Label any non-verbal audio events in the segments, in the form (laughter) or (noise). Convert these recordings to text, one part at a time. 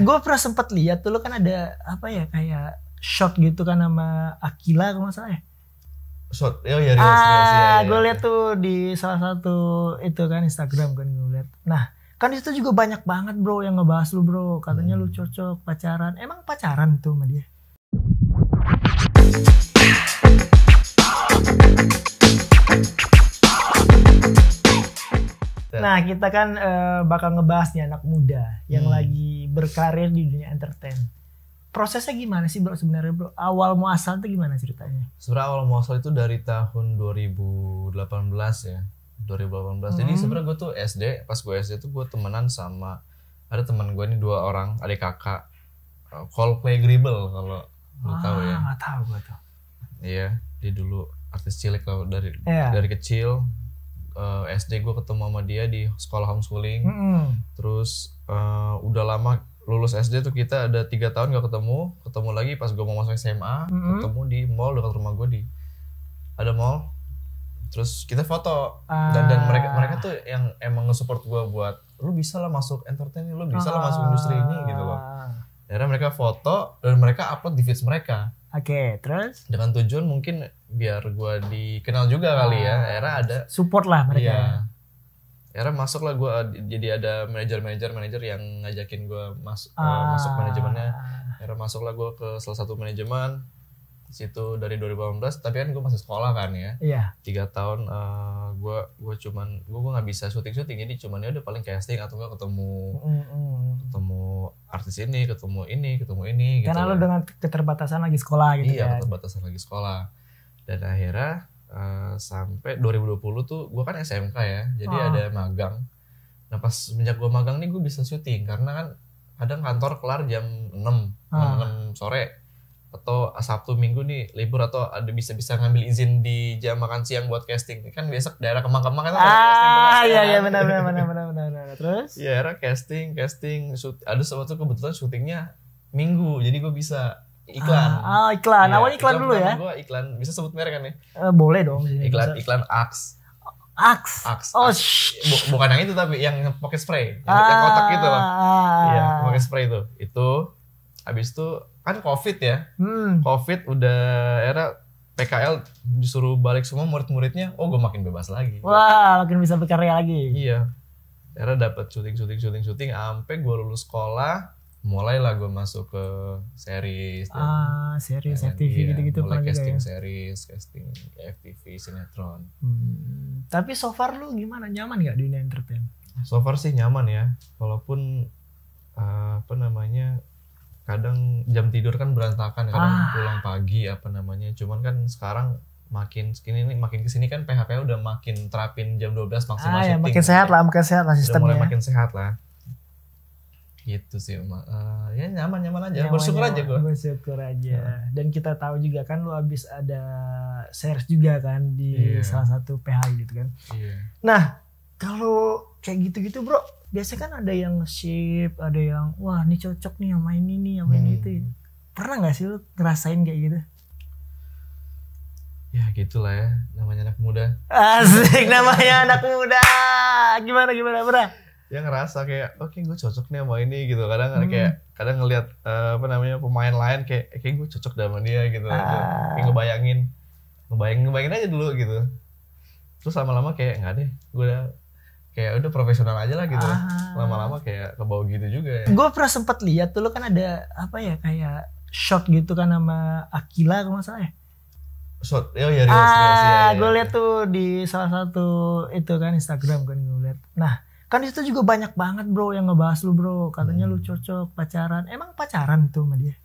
gue pernah sempet lihat tuh lo kan ada apa ya kayak shot gitu kan sama Akila kalau nggak salah ya shot oh ya ah ya, ya, ya, gue lihat tuh di salah satu itu kan Instagram kan gue lihat nah kan itu juga banyak banget bro yang ngebahas lu bro katanya hmm. lu cocok pacaran emang pacaran tuh sama dia Iya. Nah, kita kan uh, bakal ngebahas nih anak muda yang hmm. lagi berkarir di dunia entertain. Prosesnya gimana sih bro sebenarnya bro? Awal muasal itu gimana ceritanya? Sebenarnya awal muasal itu dari tahun 2018 ya. 2018. Hmm. Jadi sebenarnya gue tuh SD, pas gue SD tuh gue temenan sama ada teman gue ini dua orang adik kakak eh, Coldplay Gribble kalau lu tahu ya. Ah, tahu gue tuh. Iya, dia dulu artis cilik kalau dari yeah. dari kecil uh, eh, SD gue ketemu sama dia di sekolah homeschooling hmm. terus uh, udah lama lulus SD tuh kita ada tiga tahun gak ketemu ketemu lagi pas gue mau masuk SMA hmm. ketemu di mall dekat rumah gue di ada mall terus kita foto uh. dan dan mereka ah. mereka tuh yang emang nge-support gue buat lu bisa lah masuk entertain lu bisa lah masuk ah. industri ini gitu Akhirnya mereka foto dan mereka upload di feeds mereka. Oke, okay, terus? Dengan tujuan mungkin biar gue dikenal juga kali ya. Ah, Akhirnya ada support lah mereka. Iya. Ya. Akhirnya masuk lah gue jadi ada manajer-manajer manajer yang ngajakin gue mas, eh, ah. uh, masuk manajemennya. Akhirnya masuk lah gue ke salah satu manajemen situ dari 2018 tapi kan gue masih sekolah kan ya iya tiga tahun uh, eh, gue gue cuman gue gue nggak bisa syuting syuting jadi cuman ya udah paling casting atau gak ketemu mm -hmm. ketemu artis ini ketemu ini ketemu ini gitu karena gitu lo kan. dengan keterbatasan lagi sekolah gitu iya kan? keterbatasan lagi sekolah dan akhirnya uh, sampai 2020 tuh gue kan SMK ya jadi oh. ada magang nah pas semenjak gue magang nih gue bisa syuting karena kan kadang kantor kelar jam 6 oh. 6 sore atau Sabtu Minggu nih libur atau ada bisa bisa ngambil izin di jam makan siang buat casting kan besok daerah Kemang-Kemang kan ah iya kan? iya benar benar benar benar benar terus ya era casting casting shoot, ada sesuatu kebetulan syutingnya Minggu jadi gue bisa iklan ah, ah iklan ya, awalnya iklan, iklan dulu ya gue iklan bisa sebut merek kan ya eh, boleh dong iklan bisa. iklan Axe Axe. Axe. Oh, Axe. bukan yang itu tapi yang pocket spray, yang, ah, yang kotak itu loh. Ah, ah. Iya, ah. pocket spray itu. Itu Habis itu kan covid ya, hmm. covid udah era PKL disuruh balik semua murid-muridnya, oh gue makin bebas lagi. Wah makin bisa berkarya lagi. Iya, era dapat syuting syuting syuting syuting, sampai gue lulus sekolah, mulailah gue masuk ke series ah series FTV iya, gitu gitu ya. mulai casting ya? series casting FTV sinetron hmm. tapi so far lu gimana nyaman gak di dunia entertain so far sih nyaman ya walaupun eh, apa namanya kadang jam tidur kan berantakan ya, kadang ah. pulang pagi apa namanya cuman kan sekarang makin sini makin kesini kan PHP udah makin terapin jam 12 maksimal ah, Ya, makin sehat lah makin sehat lah sistemnya udah mulai ya. makin sehat lah gitu sih Uh, ya nyaman nyaman aja nyaman, bersyukur nyaman, aja gue bersyukur aja nah. dan kita tahu juga kan lu abis ada share juga kan di yeah. salah satu PH gitu kan yeah. nah kalau kayak gitu gitu bro biasa kan ada yang nge-ship, ada yang wah ini cocok nih sama ini nih sama hmm. ini itu. Pernah nggak sih lu ngerasain kayak gitu? Ya gitulah ya, namanya anak muda. Asik namanya anak muda. Gimana gimana pernah? Ya ngerasa kayak oke okay, gue cocok nih sama ini gitu. Kadang hmm. kayak kadang ngelihat uh, apa namanya pemain lain kayak kayak gue cocok sama dia gitu. Ah. Kayak ngebayangin ngebayangin ngebayangin aja dulu gitu. Terus lama-lama kayak nggak deh, gue udah kayak udah profesional aja lah gitu ah. lama-lama kayak ke gitu juga ya gue pernah sempat lihat tuh lo kan ada apa ya kayak shot gitu kan sama Akila kalau nggak salah ya shot oh ya ah, ya, ya, gue lihat iya. tuh di salah satu itu kan Instagram kan gue lihat nah kan itu juga banyak banget bro yang ngebahas lu bro katanya hmm. lu cocok pacaran emang pacaran tuh sama dia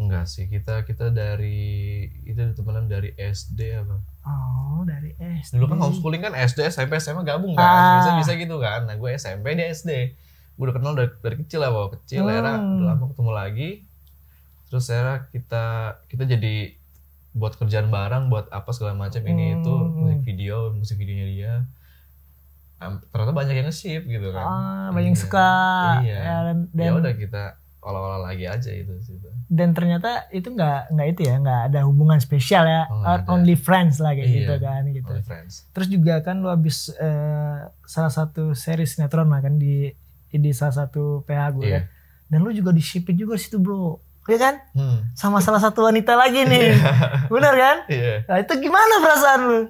Enggak sih, kita kita dari itu temenan dari SD apa? Oh, dari SD. Dulu kan homeschooling kan SD, SMP, SMA gabung kan. Ah. Bisa bisa gitu kan. Nah, gue SMP dia SD. Gue udah kenal dari, dari kecil lah, bawa kecil. Hmm. Era udah lama ketemu lagi. Terus era kita kita jadi buat kerjaan bareng, buat apa segala macam hmm. ini itu musik video, musik videonya dia ternyata banyak yang nge-ship gitu kan. Ah, banyak yang iya. suka. Iya. Ya, dan, ya udah kita olah-olah lagi aja itu sih. Dan ternyata itu nggak nggak itu ya nggak ada hubungan spesial ya, oh, only friends lah kayak gitu iya, gitu kan gitu. Only friends. Terus juga kan lu habis uh, salah satu seri sinetron lah kan di di salah satu PH gue yeah. kan? Iya. Dan lu juga di shipping juga situ bro. Ya kan? Hmm. Sama salah satu wanita lagi nih. (laughs) Iya. Bener kan? Yeah. Nah, itu gimana perasaan lu?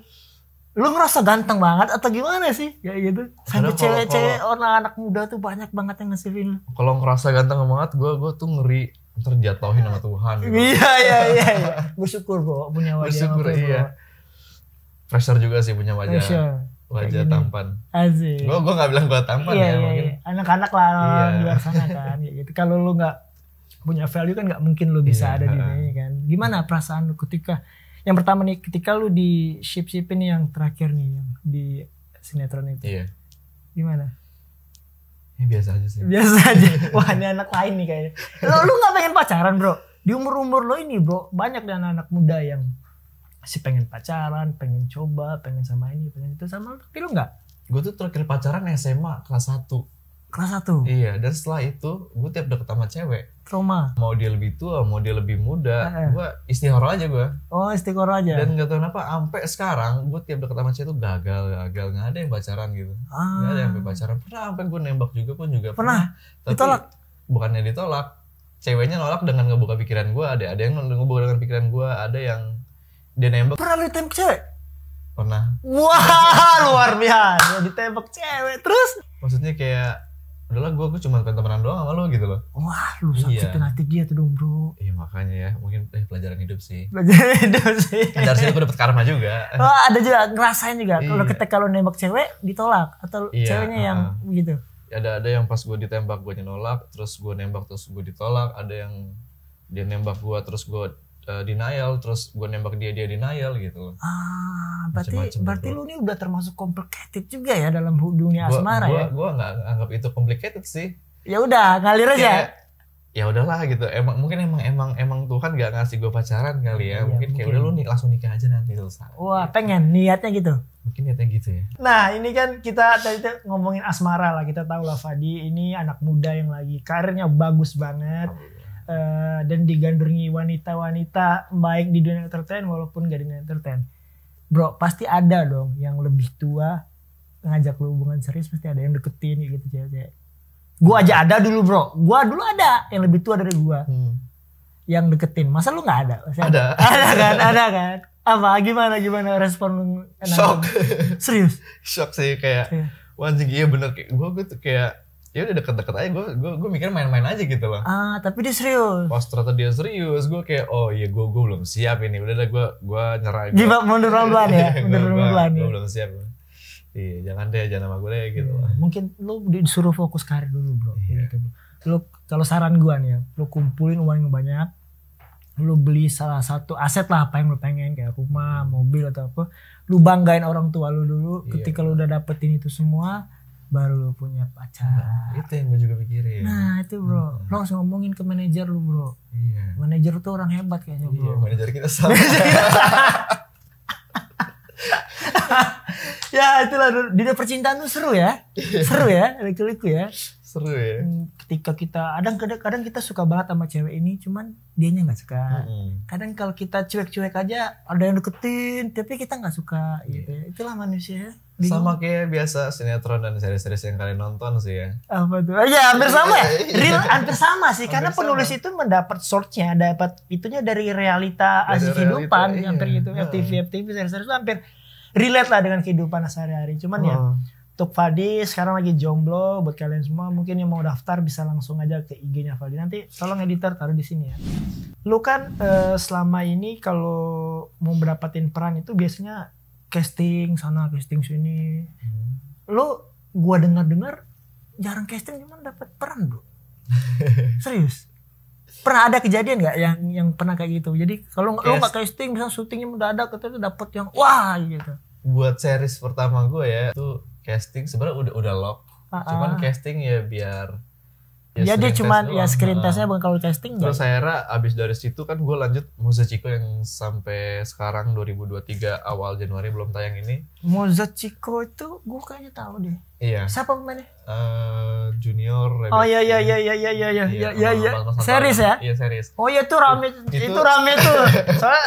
lu ngerasa ganteng banget atau gimana sih ya gitu sampai cewek-cewek orang anak muda tuh banyak banget yang ngasihin kalau ngerasa ganteng banget gue gue tuh ngeri terjatuhin sama Tuhan gitu. iya iya iya, iya. (laughs) bersyukur bahwa punya wajah bersyukur iya bawa. pressure juga sih punya wajah pressure. wajah Kayak tampan Asik. gue gue nggak bilang gue tampan iya, ya iya, mungkin iya. anak-anak lah iya. di luar sana kan gitu kalau lu nggak punya value kan nggak mungkin lu iya, bisa iya, ada di sini kan gimana perasaan lu ketika yang pertama nih ketika lu di ship shipin yang terakhir nih yang di sinetron itu iya. gimana ya, biasa aja sih biasa (laughs) aja wah ini anak lain nih kayaknya Lo lu nggak pengen pacaran bro di umur umur lo ini bro banyak dan anak muda yang masih pengen pacaran pengen coba pengen sama ini pengen itu sama lo. tapi lu nggak gue tuh terakhir pacaran SMA kelas 1 kelas satu. iya dan setelah itu gue tiap deket sama cewek trauma mau dia lebih tua mau dia lebih muda eh. gue istihoro aja gue oh istihoro aja dan gak tau kenapa sampai sekarang gue tiap deket sama cewek tuh gagal gagal nggak ada yang pacaran gitu ah. Gak ada yang ah. pacaran pernah sampai gue nembak juga pun juga pernah, pernah. Tapi, ditolak bukannya ditolak ceweknya nolak dengan ngebuka pikiran gue ada ada yang ngebuka dengan pikiran gue ada yang dia nembak pernah lu tembak cewek pernah wah luar biasa ditembak cewek terus maksudnya kayak udahlah gue gue cuma temenan doang sama lo gitu loh wah lu sakit iya. hati dia tuh dong bro iya makanya ya mungkin eh, pelajaran hidup sih pelajaran (laughs) hidup sih kan dari sini gue dapet karma juga wah oh, ada juga ngerasain juga iya. kalau ketika lo nembak cewek ditolak atau iya, ceweknya uh, yang gitu ya ada ada yang pas gue ditembak gue nolak terus gue nembak terus gue ditolak ada yang dia nembak gue terus gue uh, denial terus gue nembak dia dia denial gitu ah berarti Macem -macem berarti gitu. lu ini udah termasuk complicated juga ya dalam dunia asmara gua, ya gue gak anggap itu complicated sih ya udah ngalir aja ya, ya udahlah gitu emang mungkin emang emang emang Tuhan gak ngasih gue pacaran kali ya, iya, mungkin, mungkin. kayak udah lu nih langsung nikah aja nanti selesai wah pengen niatnya gitu mungkin niatnya gitu ya nah ini kan kita tadi ngomongin asmara lah kita tahu lah Fadi ini anak muda yang lagi karirnya bagus banget Eh, dan digandrungi wanita-wanita baik di dunia entertain walaupun gak di dunia entertain bro pasti ada dong yang lebih tua ngajak lu hubungan serius pasti ada yang deketin gitu cewek gue aja ada dulu bro gue dulu ada yang lebih tua dari gue hmm. yang deketin masa lu nggak ada? ada ada (laughs) ada kan ada kan apa gimana gimana respon shock kan? serius (laughs) shock sih kayak wah iya bener kayak gue gue tuh kayak ya udah deket-deket aja gue gue gue mikir main-main aja gitu loh ah tapi dia serius pas oh, ternyata dia serius gue kayak oh iya gue gue belum siap ini udah deh gue gue nyerah gue mundur pelan ya (laughs) mundur pelan ya? gue belum siap iya jangan deh jangan sama gue deh gitu iya. mungkin lo disuruh fokus karir dulu bro iya. lo gitu, kalau saran gue nih ya lo kumpulin uang yang banyak lo beli salah satu aset lah apa yang lo pengen kayak rumah mobil atau apa lo banggain orang tua lo dulu iya. ketika lo udah dapetin itu semua baru punya pacar nah, itu yang gue juga pikirin nah itu bro hmm. lo harus ngomongin ke manajer lu bro iya. manajer tuh orang hebat kayaknya iya, bro manajer kita sama (laughs) ya itulah dunia percintaan tuh seru ya iya. seru ya liku-liku ya seru ya hmm, ketika kita kadang kadang kita suka banget sama cewek ini cuman dia nya nggak suka -hmm. kadang kalau kita cuek-cuek aja ada yang deketin tapi kita nggak suka yeah. gitu ya. itulah manusia Bingung. sama kayak biasa sinetron dan series-series yang kalian nonton sih ya apa tuh ya hampir sama ya (laughs) real hampir sama sih karena karena penulis itu mendapat source-nya dapat itunya dari realita asli kehidupan yang hampir gitu FTV iya. FTV series-series hampir relate lah dengan kehidupan sehari-hari cuman oh. ya mm untuk Fadi sekarang lagi jomblo buat kalian semua mungkin yang mau daftar bisa langsung aja ke IG-nya Fadi nanti tolong editor taruh di sini ya lu kan eh, selama ini kalau mau mendapatkan peran itu biasanya casting sana casting sini hmm. lu gua dengar dengar jarang casting cuma dapat peran bro (laughs) serius pernah ada kejadian nggak yang yang pernah kayak gitu jadi kalau lu nggak casting misalnya syutingnya ada ketemu dapat yang wah gitu buat series pertama gue ya itu casting sebenarnya udah udah lock uh-uh. cuman ah. casting ya biar ya, iya, dia cuman ya screen testnya bukan kalau casting terus saya akhirnya abis dari situ kan gue lanjut Moza Mozaciko yang sampai sekarang 2023 awal Januari belum tayang ini Moza Mozaciko itu gue kayaknya tahu deh Iya. Siapa pemainnya? Uh, junior Rebecca. Oh iya iya iya iya iya iya iya iya iya. iya. Series ya? Iya serius. Oh iya itu rame itu, itu rame tuh. (laughs) Soalnya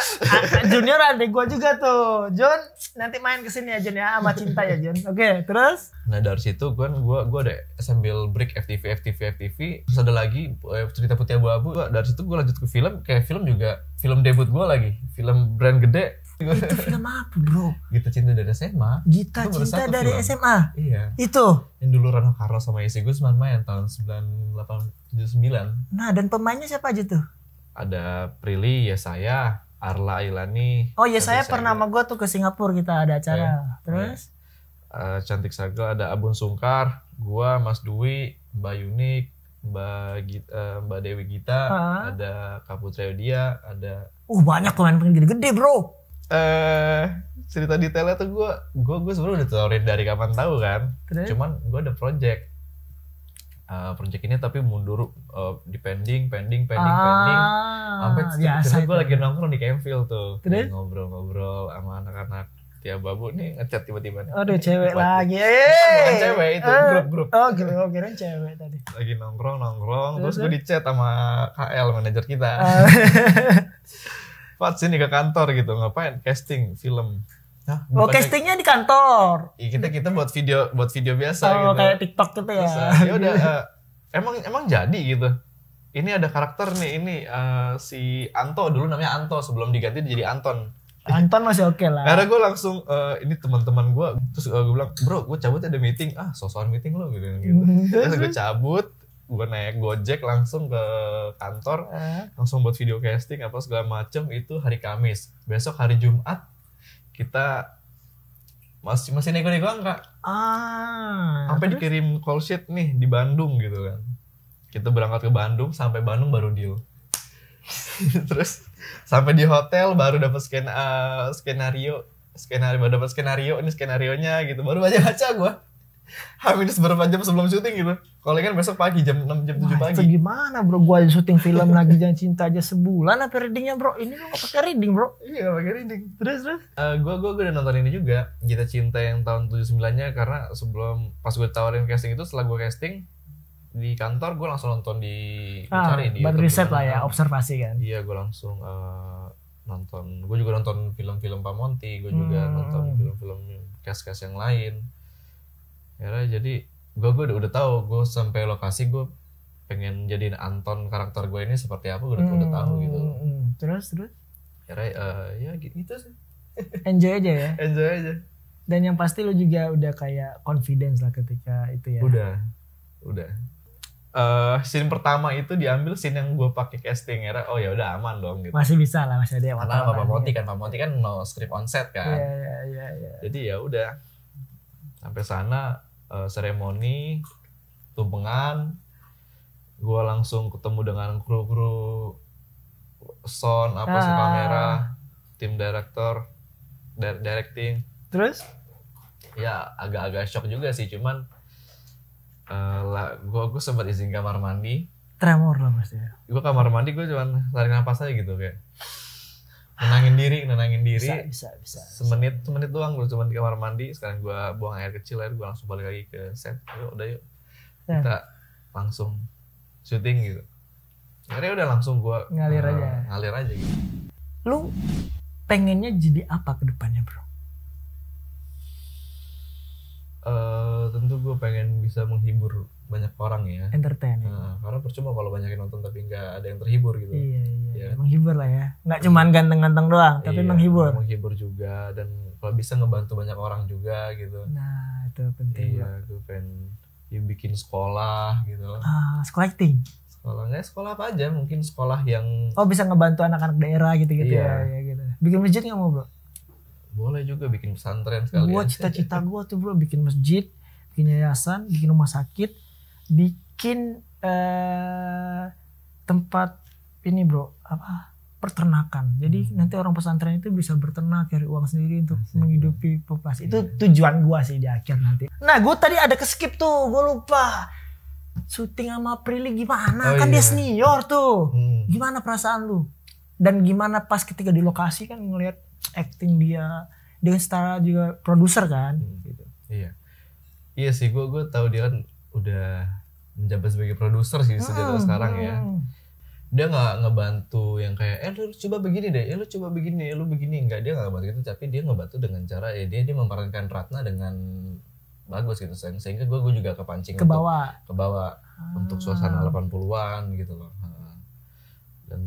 junior adik gue juga tuh. John nanti main ke sini ya John ya sama cinta ya John. Oke, okay, terus? Nah, dari situ gue gue gua ada sambil break FTV FTV FTV terus ada lagi eh, cerita putih abu-abu. Dari situ gue lanjut ke film kayak film juga film debut gue lagi. Film brand gede itu film apa bro? Gita Cinta dari SMA. Gita Cinta dari film. SMA. Iya. Itu. Yang dulu Rano Karno sama Isi Gusman main tahun sembilan. Nah dan pemainnya siapa aja tuh? Ada Prilly, ya saya, Arla Ilani. Oh ya saya pernah sama gue tuh ke Singapura kita ada acara. Iya. Iya. Eh, Terus? Uh, cantik Saga ada Abun Sungkar, gua Mas Dwi, Mbak Yunik, Mbak Gita, eh, Mbak Dewi Gita, uh -huh. ada Kaputreodia, ada Uh banyak pemain pemain gede-gede bro uh, cerita detailnya tuh gue gue gue sebenarnya udah tahu dari kapan tahu kan Terus? cuman gue ada project uh, project ini tapi mundur uh, di pending pending pending ah, pending sampai biasa ya, gue lagi nongkrong di Campfield tuh ngobrol-ngobrol sama anak-anak tiap Babu nih ngechat tiba-tiba Aduh cewek lagi. Eh, cewek itu grup-grup. Ah. Oh, gitu. Oh, kira cewek tadi. Lagi nongkrong-nongkrong terus, terus gue di chat sama KL manajer kita. Ah. (laughs) Pak sini ke kantor gitu ngapain casting film Hah, oh castingnya di kantor Iya kita kita buat video buat video biasa oh, gitu kayak TikTok gitu ya ya udah uh, (laughs) emang emang jadi gitu ini ada karakter nih ini uh, si Anto dulu namanya Anto sebelum diganti jadi Anton Anton masih oke okay lah. Karena gue langsung uh, ini teman-teman gue terus uh, gue bilang bro gue cabut ya, ada meeting ah sosokan meeting lo gitu kan, gitu. (laughs) terus gue cabut gue naik gojek langsung ke kantor uh. langsung buat video casting apa segala macem itu hari Kamis besok hari Jumat kita masih masih nego-nego enggak ah sampai terus? dikirim call sheet nih di Bandung gitu kan kita berangkat ke Bandung sampai Bandung baru deal (laughs) terus sampai di hotel baru dapat sken uh, skenario skenario baru dapat skenario ini skenarionya gitu baru baca baca gue Hamin berapa jam sebelum syuting gitu. Kalau kan besok pagi jam 6 jam 7 pagi. Itu gimana bro? Gua aja syuting film (laughs) lagi jangan cinta aja sebulan apa readingnya bro? Ini lu gak pakai reading bro? Iya gak pakai reading. Terus terus. Uh, gua, gua gua udah nonton ini juga Gita Cinta yang tahun 79 nya karena sebelum pas gue tawarin casting itu setelah gue casting di kantor gue langsung nonton di ah, cari di buat riset lah ya observasi kan iya gue langsung uh, nonton gue juga nonton film-film Pak Monti gue juga hmm. nonton film-film cast-cast yang lain karena ya jadi gue gue udah, udah tahu gue sampai lokasi gue pengen jadiin Anton karakter gue ini seperti apa gue udah, hmm, udah tahu hmm, gitu hmm, hmm. terus terus terus karena uh, ya, eh, ya gitu, sih (laughs) enjoy aja ya enjoy aja dan yang pasti lo juga udah kayak confidence lah ketika itu ya udah udah uh, scene pertama itu diambil scene yang gue pakai casting era ya oh ya udah aman dong gitu masih bisa lah masih ada yang karena Pak monti iya. kan Pak monti kan no script on set kan iya iya iya, iya. jadi ya udah sampai sana uh, seremoni tumpengan gue langsung ketemu dengan kru-kru sound apa sih ah. kamera tim director directing terus ya agak-agak shock juga sih cuman uh, eh, gue gue sempat izin kamar mandi tremor lah pasti gue kamar mandi gue cuman tarik nafas aja gitu kayak nenangin diri nenangin diri bisa bisa bisa semenit bisa. semenit doang gue cuma di kamar mandi sekarang gue buang air kecil air gue langsung balik lagi ke set yuk udah yuk nah. kita langsung syuting gitu akhirnya udah langsung gue ngalir uh, aja ngalir aja gitu lu pengennya jadi apa ke depannya bro Uh, tentu gue pengen bisa menghibur banyak orang ya entertain uh, percuma kalau banyakin nonton tapi nggak ada yang terhibur gitu. Iya, iya. Ya. Menghibur lah ya. Nggak cuma ganteng-ganteng doang, tapi iya, menghibur. Menghibur juga dan kalau bisa ngebantu banyak orang juga gitu. Nah, itu penting. Iya, gue pengen ya, bikin sekolah gitu. Ah, sekolah acting. Sekolah nggak sekolah apa aja, mungkin sekolah yang Oh, bisa ngebantu anak-anak daerah gitu-gitu iya. ya, ya gitu. Bikin masjid nggak mau, Bro? Boleh juga bikin pesantren sekalian. Gua cita-cita gua tuh, Bro, bikin masjid, bikin yayasan, bikin rumah sakit, bikin eh, tempat ini bro apa peternakan. Jadi hmm. nanti orang pesantren itu bisa berternak cari uang sendiri untuk Masih. menghidupi populasi. Itu iya. tujuan gua sih di akhir nanti. Nah, gua tadi ada ke skip tuh, gua lupa. Syuting sama Prilly gimana? Oh, kan iya. dia senior tuh. Hmm. Gimana perasaan lu? Dan gimana pas ketika di lokasi kan ngelihat acting dia dengan setara juga produser kan hmm. gitu. Iya. Iya sih, gua gua tahu dia kan udah menjabat sebagai produser sih hmm. sekarang ya hmm. dia nggak ngebantu yang kayak eh lu coba begini deh, eh lu coba begini, eh, lu begini nggak dia nggak ngebantu gitu tapi dia ngebantu dengan cara ya dia dia memerankan Ratna dengan bagus gitu sehingga gue gue juga kepancing ke bawah ke bawah ah. untuk suasana 80-an gitu loh dan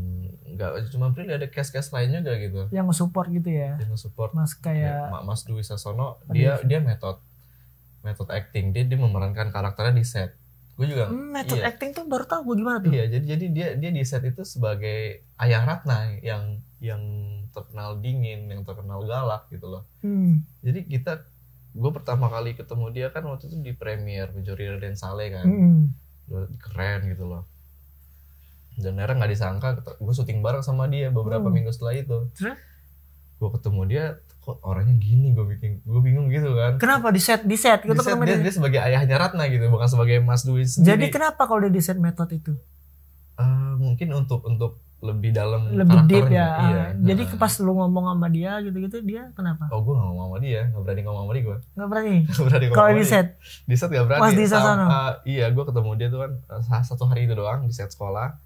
nggak cuma Prilly ada cast-cast lain juga gitu yang support gitu ya yang support mas kayak ya, Mas Dwi Sasono dia dia metode metode acting dia dia memerankan karakternya di set gue juga hmm, method iya. acting tuh baru tau gue gimana tuh iya jadi jadi dia dia di set itu sebagai ayah Ratna yang yang terkenal dingin yang terkenal galak gitu loh hmm. jadi kita gue pertama kali ketemu dia kan waktu itu di premier Majorira dan Saleh kan hmm. keren gitu loh dan akhirnya nggak disangka gue syuting bareng sama dia beberapa hmm. minggu setelah itu gue ketemu dia kok orangnya gini gue bikin gue bingung gitu kan kenapa di set di set gitu di dia, dia, sebagai ayahnya Ratna gitu bukan sebagai Mas Dwi sendiri jadi kenapa kalau dia di set metode itu uh, mungkin untuk untuk lebih dalam lebih deep ya iya, ah, nah. jadi pas lu ngomong sama dia gitu gitu dia kenapa oh gue gak ngomong sama dia gak berani ngomong sama (laughs) dia gue gak berani gak berani kalau di set di set gak berani mas di sana eh, iya gue ketemu dia tuh kan eh, satu hari itu doang di set sekolah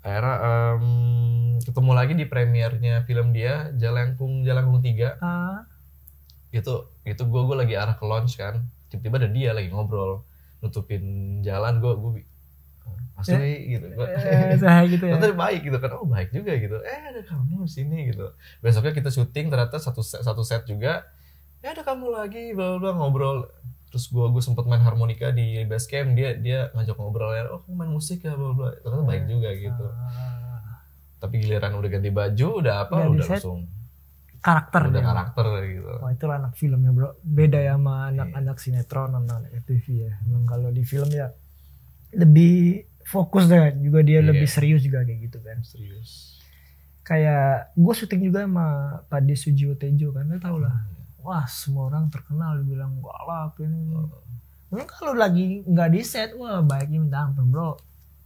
akhirnya um, ketemu lagi di premiernya film dia Jalangkung Jalangkung tiga uh. itu itu gue gue lagi arah ke launch kan tiba-tiba ada dia lagi ngobrol nutupin jalan gue gue maksudnya gitu gue eh, (laughs) eh gitu ya. Ternyata baik gitu kan oh baik juga gitu eh ada kamu sini gitu besoknya kita syuting ternyata satu set, satu set juga ya ada kamu lagi bla bla ngobrol terus gue gue sempet main harmonika di base camp dia dia ngajak ngobrol ya oh main musik ya bla bla ternyata baik juga gitu tapi giliran udah ganti baju udah apa iya, udah langsung karakter udah karakter gitu wah itu anak film ya bro beda ya sama iya. anak-anak sinetron sama anak TV ya memang kalau di film ya lebih fokus deh juga dia yeah. lebih serius juga kayak gitu kan serius kayak gue syuting juga sama Pak Sujiwo Tejo kan lo tau lah hmm wah semua orang terkenal bilang galak ini oh. Mungkin kalau lagi nggak di set, wah baiknya minta ampun bro.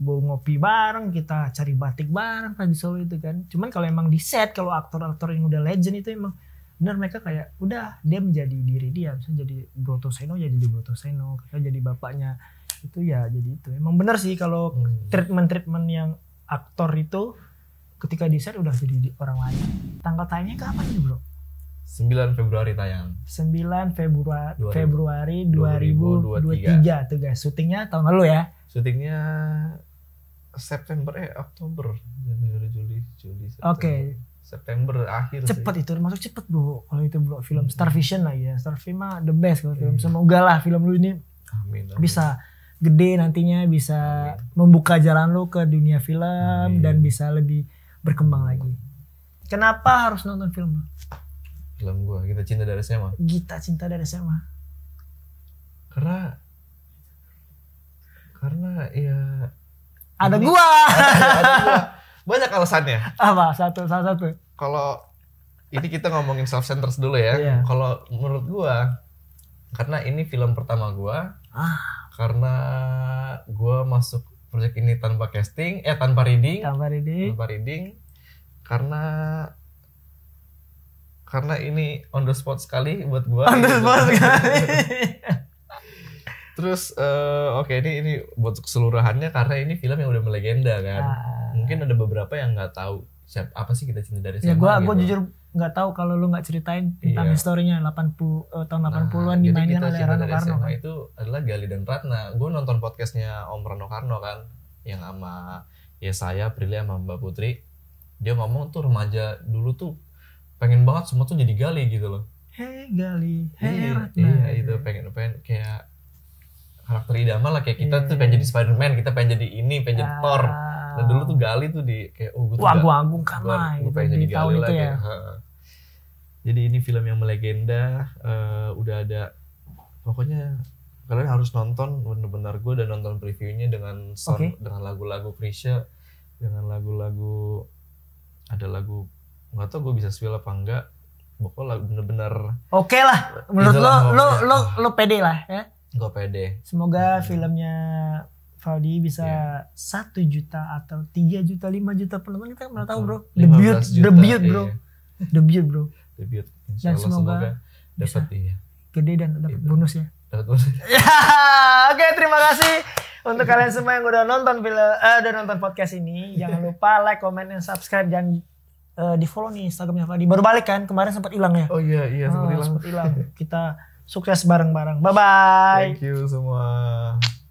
mau ngopi bareng, kita cari batik bareng kan di Solo itu kan. Cuman kalau emang di set, kalau aktor-aktor yang udah legend itu emang benar mereka kayak udah dia menjadi diri dia. Misalnya jadi Broto Seno ya jadi Broto Seno, kita jadi bapaknya itu ya jadi itu. Emang benar sih kalau hmm. treatment-treatment yang aktor itu ketika di set udah jadi orang lain. Tanggal tayangnya kapan nih bro? 9 Februari tayang. 9 Februari 2000, Februari 2023. 2023 tuh guys. Syutingnya tahun lalu ya. Syutingnya September eh Oktober, Januari, Juli, Juli. Oke. Okay. September akhir cepet sih. itu masuk cepet bu, kalau itu bro film hmm. Star Vision lah ya Star Vision mah the best kalau film hmm. semoga lah film lu ini amin, amin. bisa gede nantinya bisa amin. membuka jalan lu ke dunia film amin. dan bisa lebih berkembang lagi kenapa harus nonton film film gue Gita Cinta dari SMA Gita Cinta dari SMA karena karena ya ada gue. gua. banyak alasannya apa satu salah satu kalau ini kita ngomongin self centers dulu ya yeah. kalau menurut gue, karena ini film pertama gue. ah. karena gue masuk proyek ini tanpa casting eh tanpa reading tanpa reading tanpa reading karena karena ini on the spot sekali buat gua. On the gitu. spot sekali. (laughs) Terus uh, oke okay, ini ini buat keseluruhannya karena ini film yang udah melegenda kan. Ah. Mungkin ada beberapa yang nggak tahu siapa apa sih kita cinta dari siapa. Ya gua gitu. gua jujur nggak tahu kalau lu nggak ceritain tentang iya. historinya 80 uh, eh, tahun 80-an nah, dimainkan oleh Rano Karno kan. itu adalah Gali dan Ratna. Gue nonton podcastnya Om Rano Karno kan yang sama ya saya Prilly sama Mbak Putri. Dia ngomong tuh remaja dulu tuh pengen banget semua tuh jadi Gali gitu loh Hei Gali, hei iya, Ratna. Iya itu pengen pengen kayak karakter idaman lah kayak kita yeah. tuh iya. pengen jadi Spiderman, kita pengen jadi ini, pengen ah. jadi Thor. dan ah. nah, dulu tuh Gali tuh di kayak oh gue tuh Wah, gua agung kan lah. Gue pengen jadi Gali lagi. Ya. Jadi ini film yang melegenda, uh, udah ada pokoknya kalian harus nonton benar-benar gue udah nonton previewnya dengan sound, okay. dengan lagu-lagu Krisya, dengan lagu-lagu ada lagu nggak tau gue bisa spill apa enggak pokoknya bener-bener oke okay lah menurut lo lo lo ah. lo pede lah ya gue pede semoga hmm. filmnya Faudi bisa iya. satu yeah. juta atau tiga juta lima juta penonton kita nggak tahu bro debut iya. debut bro debut bro debut dan semoga, semoga dapat iya gede dan dapat iya. bonus ya dapat bonus (laughs) ya oke okay, terima kasih untuk kalian semua yang udah nonton film eh, udah nonton podcast ini jangan (laughs) lupa like comment dan subscribe jangan uh, eh, di follow nih Instagramnya Fadi. Baru balik kan kemarin sempat hilang ya. Oh iya iya sempat ah, hilang. Oh, sempat hilang. Kita sukses bareng-bareng. Bye bye. Thank you semua.